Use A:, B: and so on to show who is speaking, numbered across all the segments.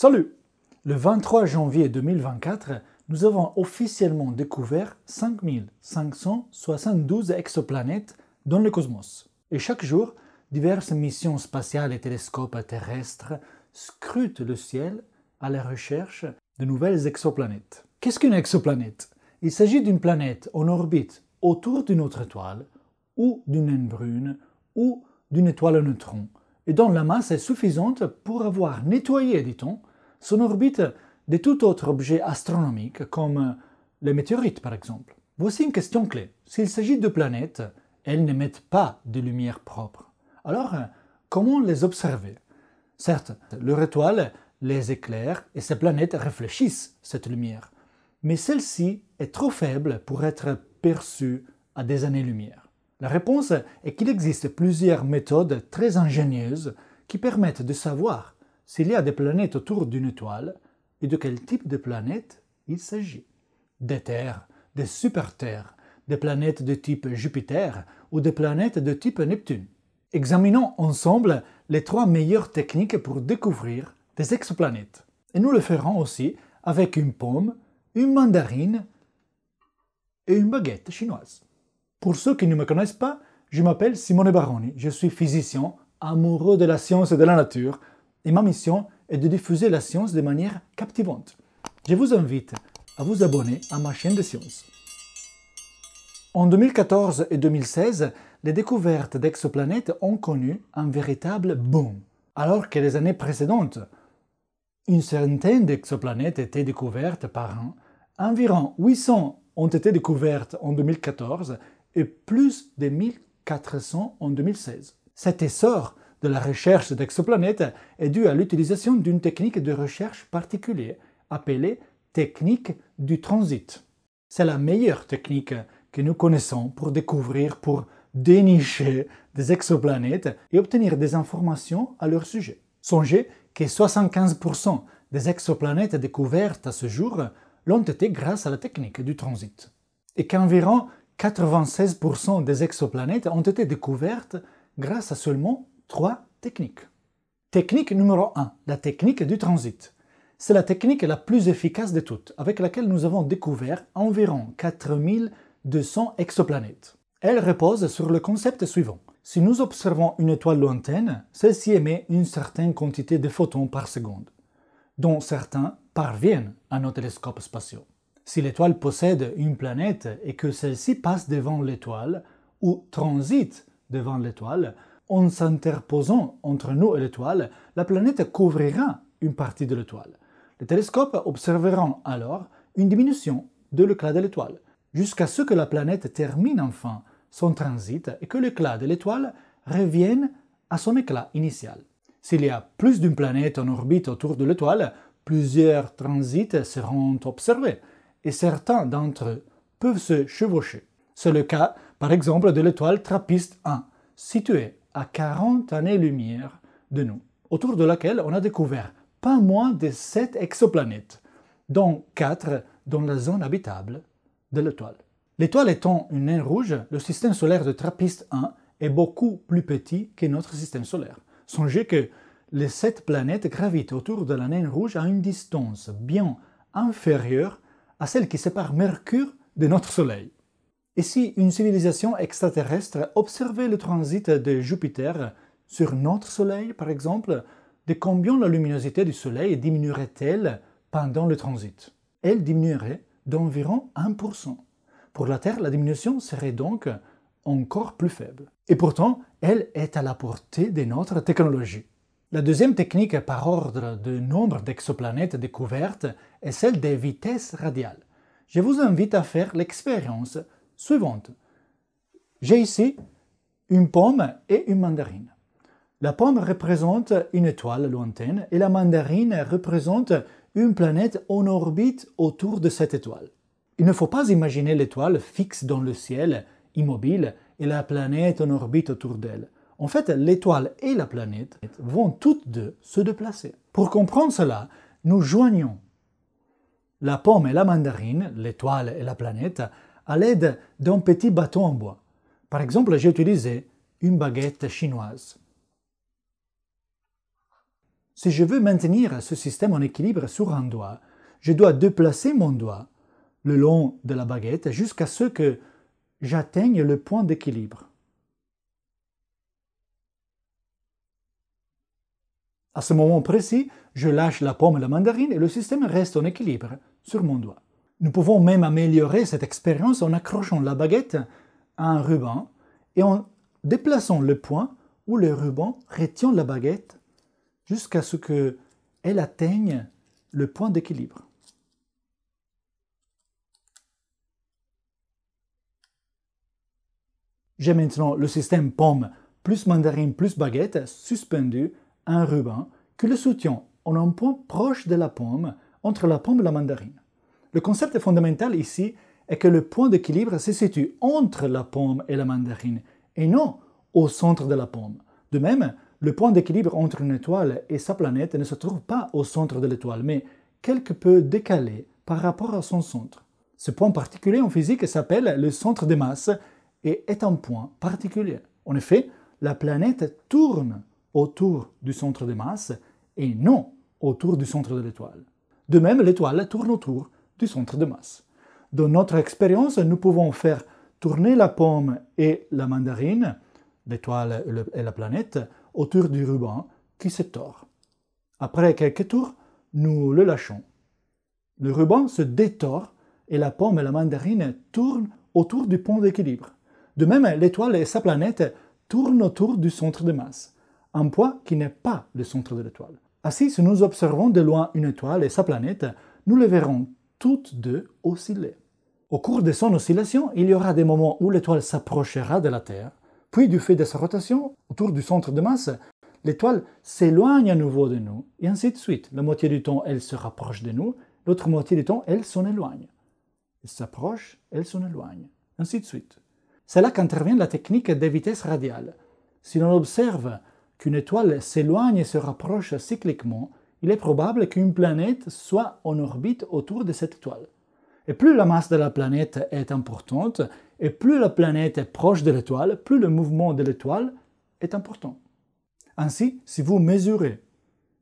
A: Salut Le 23 janvier 2024, nous avons officiellement découvert 5572 exoplanètes dans le cosmos. Et chaque jour, diverses missions spatiales et télescopes terrestres scrutent le ciel à la recherche de nouvelles exoplanètes. Qu'est-ce qu'une exoplanète Il s'agit d'une planète en orbite autour d'une autre étoile, ou d'une naine brune, ou d'une étoile à neutrons, et dont la masse est suffisante pour avoir nettoyé, dit-on, son orbite de tout autre objet astronomique, comme euh, les météorites par exemple. Voici une question clé. S'il s'agit de planètes, elles n'émettent pas de lumière propre. Alors, euh, comment les observer Certes, leur étoile les éclaire et ces planètes réfléchissent cette lumière, mais celle-ci est trop faible pour être perçue à des années-lumière. La réponse est qu'il existe plusieurs méthodes très ingénieuses qui permettent de savoir s'il y a des planètes autour d'une étoile et de quel type de planète il s'agit. Des terres, des super-terres, des planètes de type Jupiter ou des planètes de type Neptune. Examinons ensemble les trois meilleures techniques pour découvrir des exoplanètes. Et nous le ferons aussi avec une pomme, une mandarine et une baguette chinoise. Pour ceux qui ne me connaissent pas, je m'appelle Simone Baroni, je suis physicien, amoureux de la science et de la nature, et ma mission est de diffuser la science de manière captivante. Je vous invite à vous abonner à ma chaîne de science. En 2014 et 2016, les découvertes d'exoplanètes ont connu un véritable boom, alors que les années précédentes, une centaine d'exoplanètes étaient découvertes par an, environ 800 ont été découvertes en 2014 et plus de 1400 en 2016. Cet essor de la recherche d'exoplanètes est due à l'utilisation d'une technique de recherche particulière appelée technique du transit. C'est la meilleure technique que nous connaissons pour découvrir, pour dénicher des exoplanètes et obtenir des informations à leur sujet. Songez que 75% des exoplanètes découvertes à ce jour l'ont été grâce à la technique du transit, et qu'environ 96% des exoplanètes ont été découvertes grâce à seulement trois techniques. Technique numéro 1, la technique du transit. C'est la technique la plus efficace de toutes, avec laquelle nous avons découvert environ 4200 exoplanètes. Elle repose sur le concept suivant. Si nous observons une étoile lointaine, celle-ci émet une certaine quantité de photons par seconde, dont certains parviennent à nos télescopes spatiaux. Si l'étoile possède une planète et que celle-ci passe devant l'étoile ou transite devant l'étoile, en s'interposant entre nous et l'étoile, la planète couvrira une partie de l'étoile. Les télescopes observeront alors une diminution de l'éclat de l'étoile, jusqu'à ce que la planète termine enfin son transit et que l'éclat de l'étoile revienne à son éclat initial. S'il y a plus d'une planète en orbite autour de l'étoile, plusieurs transits seront observés et certains d'entre eux peuvent se chevaucher. C'est le cas, par exemple, de l'étoile TRAPPIST-1, située à 40 années-lumière de nous, autour de laquelle on a découvert pas moins de 7 exoplanètes, dont 4 dans la zone habitable de l'étoile. L'étoile étant une naine rouge, le système solaire de TRAPPIST-1 est beaucoup plus petit que notre système solaire. Songez que les sept planètes gravitent autour de la naine rouge à une distance bien inférieure à celle qui sépare Mercure de notre Soleil. Et si une civilisation extraterrestre observait le transit de Jupiter sur notre Soleil, par exemple, de combien la luminosité du Soleil diminuerait-elle pendant le transit Elle diminuerait d'environ 1%. Pour la Terre, la diminution serait donc encore plus faible. Et pourtant, elle est à la portée de notre technologie. La deuxième technique par ordre de nombre d'exoplanètes découvertes est celle des vitesses radiales. Je vous invite à faire l'expérience suivante. J'ai ici une pomme et une mandarine. La pomme représente une étoile lointaine et la mandarine représente une planète en orbite autour de cette étoile. Il ne faut pas imaginer l'étoile fixe dans le ciel, immobile, et la planète en orbite autour d'elle. En fait, l'étoile et la planète vont toutes deux se déplacer. Pour comprendre cela, nous joignons la pomme et la mandarine, l'étoile et la planète, à l'aide d'un petit bâton en bois. Par exemple, j'ai utilisé une baguette chinoise. Si je veux maintenir ce système en équilibre sur un doigt, je dois déplacer mon doigt le long de la baguette jusqu'à ce que j'atteigne le point d'équilibre. À ce moment précis, je lâche la pomme et la mandarine et le système reste en équilibre sur mon doigt. Nous pouvons même améliorer cette expérience en accrochant la baguette à un ruban et en déplaçant le point où le ruban retient la baguette jusqu'à ce qu'elle atteigne le point d'équilibre. J'ai maintenant le système pomme plus mandarine plus baguette suspendu à un ruban que le soutient en un point proche de la pomme entre la pomme et la mandarine. Le concept fondamental ici est que le point d'équilibre se situe entre la pomme et la mandarine, et non au centre de la pomme. De même, le point d'équilibre entre une étoile et sa planète ne se trouve pas au centre de l'étoile, mais quelque peu décalé par rapport à son centre. Ce point particulier en physique s'appelle le centre de masse et est un point particulier. En effet, la planète tourne autour du centre de masse et non autour du centre de l'étoile. De même, l'étoile tourne autour du centre de masse. Dans notre expérience, nous pouvons faire tourner la pomme et la mandarine, l'étoile et la planète, autour du ruban qui se tord. Après quelques tours, nous le lâchons. Le ruban se détord et la pomme et la mandarine tournent autour du point d'équilibre. De même, l'étoile et sa planète tournent autour du centre de masse, un point qui n'est pas le centre de l'étoile. Ainsi, si nous observons de loin une étoile et sa planète, nous les verrons toutes deux osciller. Au cours de son oscillation, il y aura des moments où l'étoile s'approchera de la Terre, puis du fait de sa rotation autour du centre de masse, l'étoile s'éloigne à nouveau de nous, et ainsi de suite. La moitié du temps, elle se rapproche de nous, l'autre moitié du temps, elle s'en éloigne. Elle s'approche, elle s'en éloigne, ainsi de suite. C'est là qu'intervient la technique des vitesses radiales. Si l'on observe qu'une étoile s'éloigne et se rapproche cycliquement, il est probable qu'une planète soit en orbite autour de cette étoile. Et plus la masse de la planète est importante, et plus la planète est proche de l'étoile, plus le mouvement de l'étoile est important. Ainsi, si vous mesurez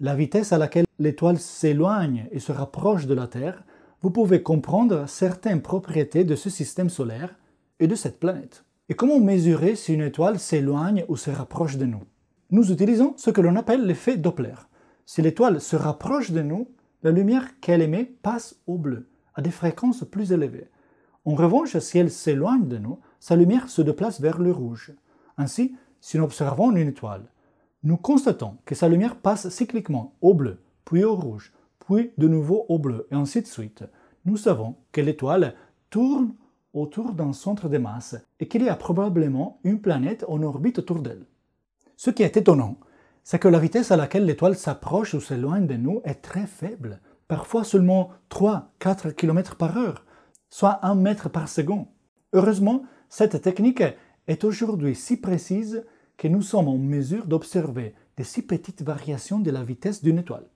A: la vitesse à laquelle l'étoile s'éloigne et se rapproche de la Terre, vous pouvez comprendre certaines propriétés de ce système solaire et de cette planète. Et comment mesurer si une étoile s'éloigne ou se rapproche de nous Nous utilisons ce que l'on appelle l'effet Doppler. Si l'étoile se rapproche de nous, la lumière qu'elle émet passe au bleu, à des fréquences plus élevées. En revanche, si elle s'éloigne de nous, sa lumière se déplace vers le rouge. Ainsi, si nous observons une étoile, nous constatons que sa lumière passe cycliquement au bleu, puis au rouge, puis de nouveau au bleu, et ainsi de suite. Nous savons que l'étoile tourne autour d'un centre de masse et qu'il y a probablement une planète en orbite autour d'elle. Ce qui est étonnant, c'est que la vitesse à laquelle l'étoile s'approche ou s'éloigne de nous est très faible, parfois seulement 3-4 km par heure, soit 1 mètre par seconde. Heureusement, cette technique est aujourd'hui si précise que nous sommes en mesure d'observer des si petites variations de la vitesse d'une étoile.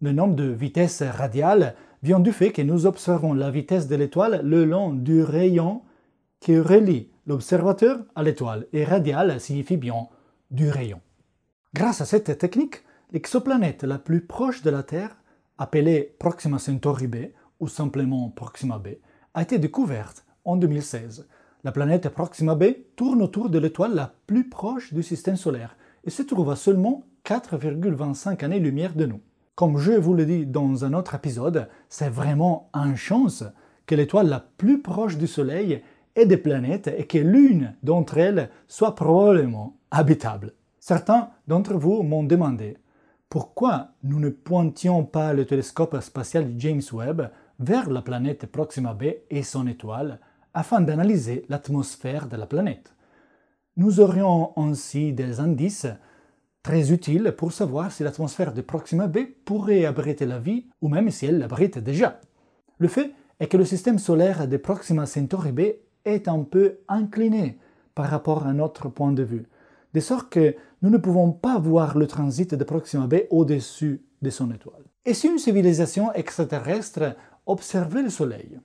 A: Le nom de vitesse radiale vient du fait que nous observons la vitesse de l'étoile le long du rayon qui relie l'observateur à l'étoile, et radiale signifie bien du rayon. Grâce à cette technique, l'exoplanète la plus proche de la Terre, appelée Proxima Centauri b ou simplement Proxima b, a été découverte en 2016. La planète Proxima b tourne autour de l'étoile la plus proche du système solaire et se trouve à seulement 4,25 années-lumière de nous. Comme je vous l'ai dit dans un autre épisode, c'est vraiment un chance que l'étoile la plus proche du Soleil ait des planètes et que l'une d'entre elles soit probablement habitable. Certains d'entre vous m'ont demandé pourquoi nous ne pointions pas le télescope spatial James Webb vers la planète Proxima b et son étoile afin d'analyser l'atmosphère de la planète. Nous aurions ainsi des indices très utiles pour savoir si l'atmosphère de Proxima b pourrait abriter la vie ou même si elle l'abrite déjà. Le fait est que le système solaire de Proxima Centauri b est un peu incliné par rapport à notre point de vue, de sorte que nous ne pouvons pas voir le transit de Proxima B au-dessus de son étoile. Et si une civilisation extraterrestre observait le Soleil,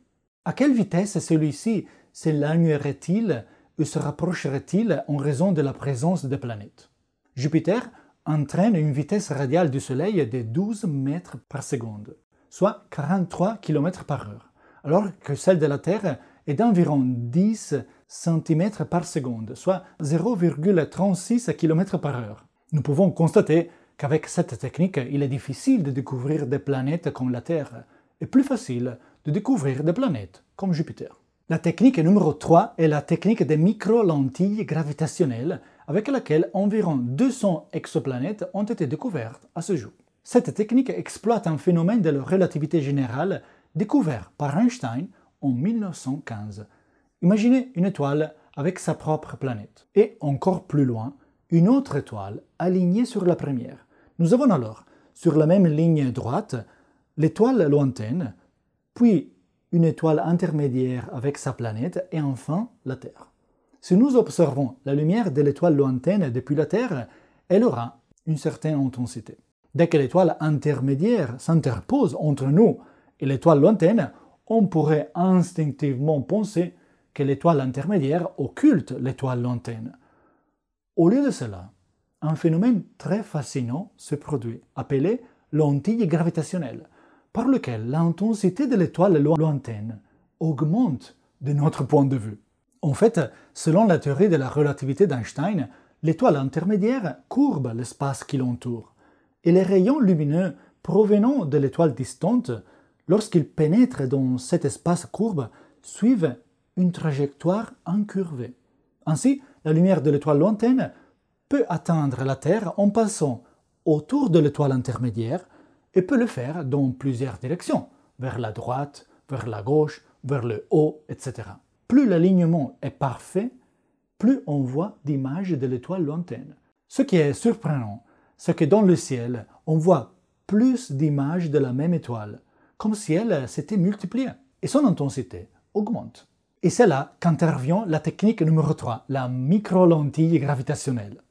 A: à quelle vitesse celui-ci s'éloignerait-il ou se rapprocherait-il en raison de la présence des planètes Jupiter entraîne une vitesse radiale du Soleil de 12 mètres par seconde, soit 43 km par heure, alors que celle de la Terre est d'environ 10 centimètres par seconde, soit 0,36 km par heure. Nous pouvons constater qu'avec cette technique, il est difficile de découvrir des planètes comme la Terre, et plus facile de découvrir des planètes comme Jupiter. La technique numéro 3 est la technique des micro-lentilles gravitationnelles, avec laquelle environ 200 exoplanètes ont été découvertes à ce jour. Cette technique exploite un phénomène de la relativité générale découvert par Einstein en 1915 Imaginez une étoile avec sa propre planète, et encore plus loin, une autre étoile alignée sur la première. Nous avons alors, sur la même ligne droite, l'étoile lointaine, puis une étoile intermédiaire avec sa planète, et enfin la Terre. Si nous observons la lumière de l'étoile lointaine depuis la Terre, elle aura une certaine intensité. Dès que l'étoile intermédiaire s'interpose entre nous et l'étoile lointaine, on pourrait instinctivement penser que l'étoile intermédiaire occulte l'étoile lointaine. Au lieu de cela, un phénomène très fascinant se produit, appelé lentille gravitationnelle, par lequel l'intensité de l'étoile lointaine augmente de notre point de vue. En fait, selon la théorie de la relativité d'Einstein, l'étoile intermédiaire courbe l'espace qui l'entoure, et les rayons lumineux provenant de l'étoile distante, lorsqu'ils pénètrent dans cet espace courbe, suivent une trajectoire incurvée. Ainsi, la lumière de l'étoile lointaine peut atteindre la Terre en passant autour de l'étoile intermédiaire et peut le faire dans plusieurs directions, vers la droite, vers la gauche, vers le haut, etc. Plus l'alignement est parfait, plus on voit d'images de l'étoile lointaine. Ce qui est surprenant, c'est que dans le ciel, on voit plus d'images de la même étoile, comme si elle s'était multipliée, et son intensité augmente. Et c'est là qu'intervient la technique numéro 3, la micro-lentille gravitationnelle.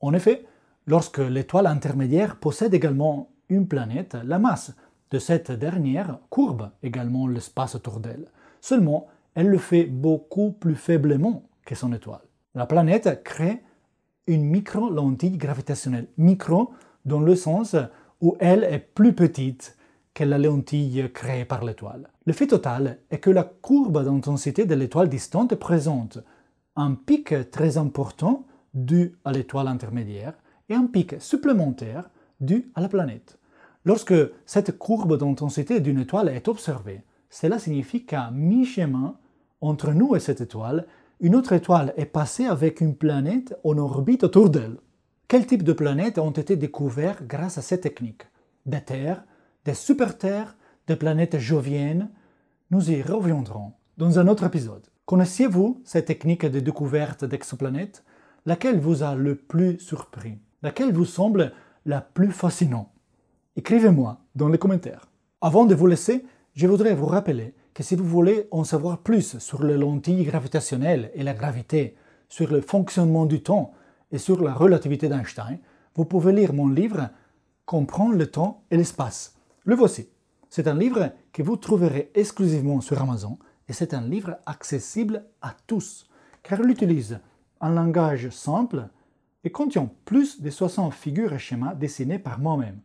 A: En effet, lorsque l'étoile intermédiaire possède également une planète, la masse de cette dernière courbe également l'espace autour d'elle. Seulement, elle le fait beaucoup plus faiblement que son étoile. La planète crée une micro-lentille gravitationnelle, micro dans le sens où elle est plus petite que la lentille créée par l'étoile. Le fait total est que la courbe d'intensité de l'étoile distante présente un pic très important dû à l'étoile intermédiaire et un pic supplémentaire dû à la planète. Lorsque cette courbe d'intensité d'une étoile est observée, cela signifie qu'à mi-chemin entre nous et cette étoile, une autre étoile est passée avec une planète en orbite autour d'elle. Quels types de planètes ont été découverts grâce à cette technique Des terres, des super-terres des planètes joviennes, nous y reviendrons dans un autre épisode. Connaissiez-vous cette technique de découverte d'exoplanètes Laquelle vous a le plus surpris Laquelle vous semble la plus fascinante Écrivez-moi dans les commentaires. Avant de vous laisser, je voudrais vous rappeler que si vous voulez en savoir plus sur les lentilles gravitationnelles et la gravité, sur le fonctionnement du temps et sur la relativité d'Einstein, vous pouvez lire mon livre Comprendre le temps et l'espace le voici. C'est un livre que vous trouverez exclusivement sur Amazon et c'est un livre accessible à tous car il utilise un langage simple et contient plus de 60 figures et schémas dessinés par moi-même,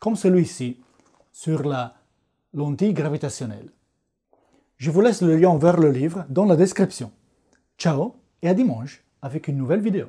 A: comme celui-ci sur la lentille gravitationnelle. Je vous laisse le lien vers le livre dans la description. Ciao et à dimanche avec une nouvelle vidéo.